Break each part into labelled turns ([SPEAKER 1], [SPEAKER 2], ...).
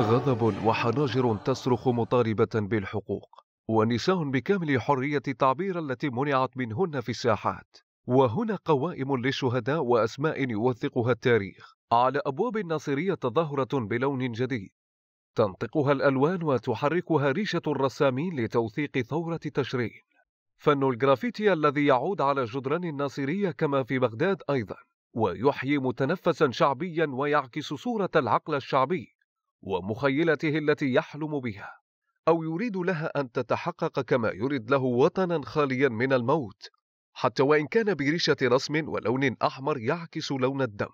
[SPEAKER 1] غضب وحناجر تصرخ مطالبة بالحقوق ونساء بكامل حرية التعبير التي منعت منهن في الساحات وهنا قوائم للشهداء وأسماء يوثقها التاريخ على أبواب الناصرية تظاهرة بلون جديد تنطقها الألوان وتحركها ريشة الرسامين لتوثيق ثورة تشرين فن الجرافيتي الذي يعود على جدران الناصرية كما في بغداد أيضا ويحيي متنفسا شعبيا ويعكس صورة العقل الشعبي ومخيلته التي يحلم بها او يريد لها ان تتحقق كما يريد له وطنا خاليا من الموت حتى وان كان بريشه رسم ولون احمر يعكس لون الدم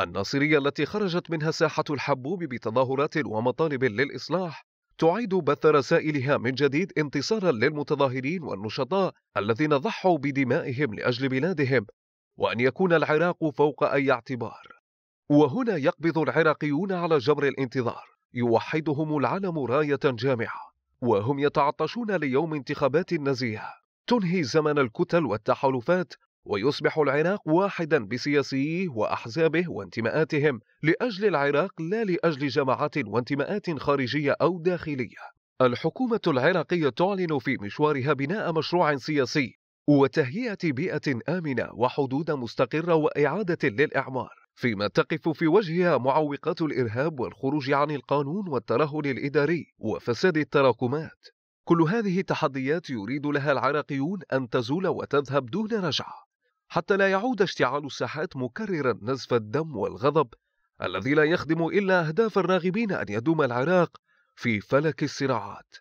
[SPEAKER 1] الناصريه التي خرجت منها ساحه الحبوب بتظاهرات ومطالب للاصلاح تعيد بث رسائلها من جديد انتصارا للمتظاهرين والنشطاء الذين ضحوا بدمائهم لاجل بلادهم وان يكون العراق فوق اي اعتبار وهنا يقبض العراقيون على جبر الانتظار يوحدهم العلم راية جامعة وهم يتعطشون ليوم انتخابات نزيهة تنهي زمن الكتل والتحالفات ويصبح العراق واحدا بسياسيه وأحزابه وانتماءاتهم لأجل العراق لا لأجل جماعات وانتماءات خارجية أو داخلية الحكومة العراقية تعلن في مشوارها بناء مشروع سياسي وتهيئة بيئة آمنة وحدود مستقرة وإعادة للإعمار فيما تقف في وجهها معوقات الإرهاب والخروج عن القانون والترهل الإداري وفساد التراكمات كل هذه التحديات يريد لها العراقيون أن تزول وتذهب دون رجعة حتى لا يعود اشتعال الساحات مكررا نزف الدم والغضب الذي لا يخدم إلا أهداف الراغبين أن يدوم العراق في فلك الصراعات